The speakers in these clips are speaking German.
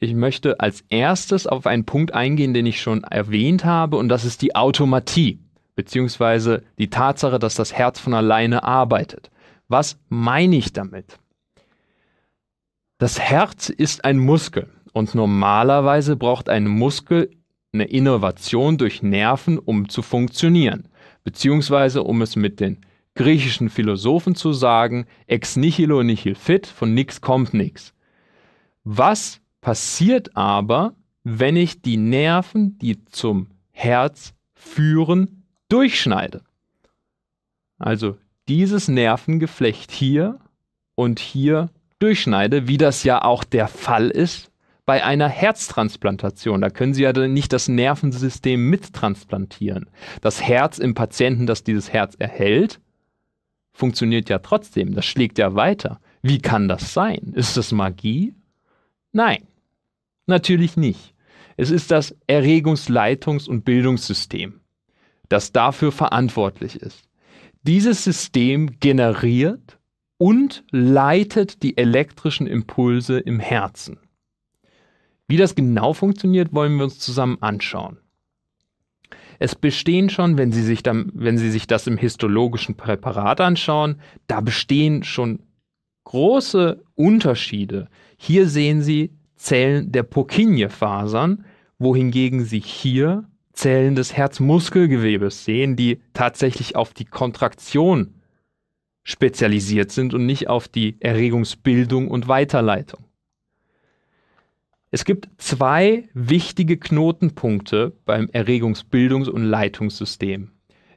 Ich möchte als erstes auf einen Punkt eingehen, den ich schon erwähnt habe, und das ist die Automatie, beziehungsweise die Tatsache, dass das Herz von alleine arbeitet. Was meine ich damit? Das Herz ist ein Muskel und normalerweise braucht ein Muskel eine Innovation durch Nerven, um zu funktionieren, beziehungsweise um es mit den griechischen Philosophen zu sagen, ex nihilo nihil fit, von nix kommt nix. Was passiert aber, wenn ich die Nerven, die zum Herz führen, durchschneide. Also dieses Nervengeflecht hier und hier durchschneide, wie das ja auch der Fall ist bei einer Herztransplantation. Da können Sie ja nicht das Nervensystem mittransplantieren. Das Herz im Patienten, das dieses Herz erhält, funktioniert ja trotzdem. Das schlägt ja weiter. Wie kann das sein? Ist das Magie? Nein. Natürlich nicht. Es ist das Erregungsleitungs- und Bildungssystem, das dafür verantwortlich ist. Dieses System generiert und leitet die elektrischen Impulse im Herzen. Wie das genau funktioniert, wollen wir uns zusammen anschauen. Es bestehen schon, wenn Sie sich, dann, wenn Sie sich das im histologischen Präparat anschauen, da bestehen schon große Unterschiede. Hier sehen Sie Zellen der Purkinje-Fasern, wohingegen Sie hier Zellen des Herzmuskelgewebes sehen, die tatsächlich auf die Kontraktion spezialisiert sind und nicht auf die Erregungsbildung und Weiterleitung. Es gibt zwei wichtige Knotenpunkte beim Erregungsbildungs- und Leitungssystem.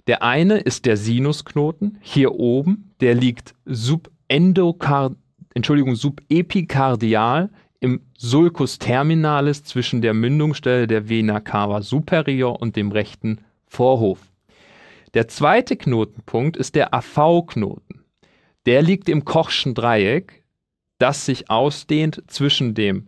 Der eine ist der Sinusknoten hier oben, der liegt subendokard Entschuldigung, subepikardial im Sulcus terminalis zwischen der Mündungsstelle der Vena cava superior und dem rechten Vorhof. Der zweite Knotenpunkt ist der AV-Knoten. Der liegt im Kochschen Dreieck, das sich ausdehnt zwischen dem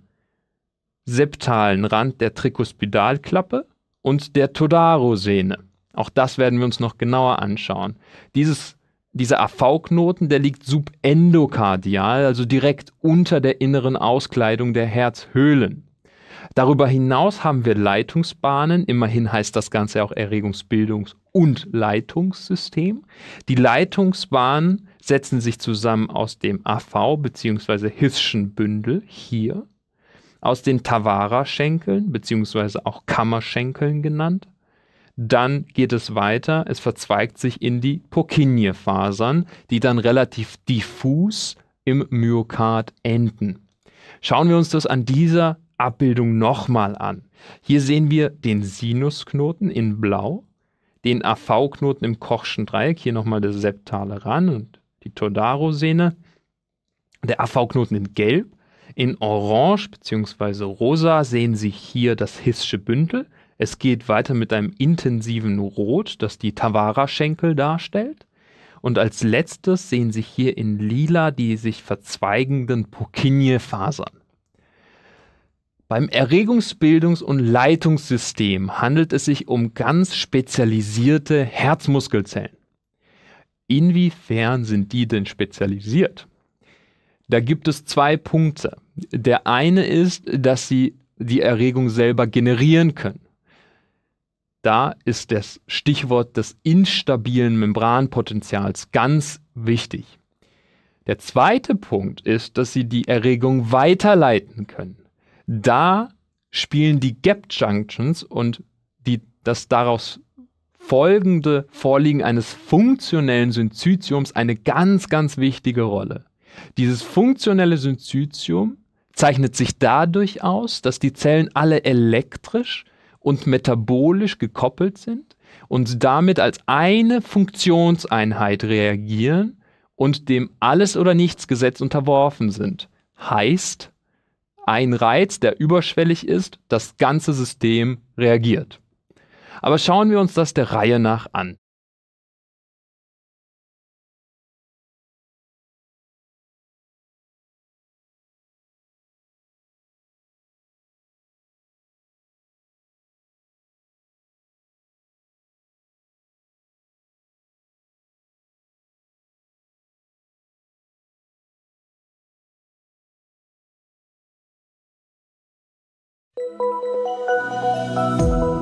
septalen Rand der Tricuspidalklappe und der Todarosehne. Auch das werden wir uns noch genauer anschauen. Dieses dieser AV-Knoten, der liegt subendokardial, also direkt unter der inneren Auskleidung der Herzhöhlen. Darüber hinaus haben wir Leitungsbahnen, immerhin heißt das Ganze auch Erregungsbildungs- und Leitungssystem. Die Leitungsbahnen setzen sich zusammen aus dem AV- bzw. Hisschen Bündel hier, aus den Tavara-Schenkeln bzw. auch Kammerschenkeln genannt, dann geht es weiter, es verzweigt sich in die Purkinje-Fasern, die dann relativ diffus im Myokard enden. Schauen wir uns das an dieser Abbildung nochmal an. Hier sehen wir den Sinusknoten in Blau, den AV-Knoten im Kochschen Dreieck, hier nochmal das septale Rand und die Todarosehne, der AV-Knoten in Gelb, in Orange bzw. Rosa sehen Sie hier das Hissche Bündel, es geht weiter mit einem intensiven Rot, das die Tawara-Schenkel darstellt. Und als letztes sehen sich hier in lila die sich verzweigenden Purkinje-Fasern. Beim Erregungsbildungs- und Leitungssystem handelt es sich um ganz spezialisierte Herzmuskelzellen. Inwiefern sind die denn spezialisiert? Da gibt es zwei Punkte. Der eine ist, dass sie die Erregung selber generieren können da ist das Stichwort des instabilen Membranpotenzials ganz wichtig. Der zweite Punkt ist, dass sie die Erregung weiterleiten können. Da spielen die Gap Junctions und die, das daraus folgende Vorliegen eines funktionellen Syncytiums eine ganz, ganz wichtige Rolle. Dieses funktionelle Syncytium zeichnet sich dadurch aus, dass die Zellen alle elektrisch und metabolisch gekoppelt sind und damit als eine Funktionseinheit reagieren und dem Alles- oder Nichts-Gesetz unterworfen sind. Heißt, ein Reiz, der überschwellig ist, das ganze System reagiert. Aber schauen wir uns das der Reihe nach an. you.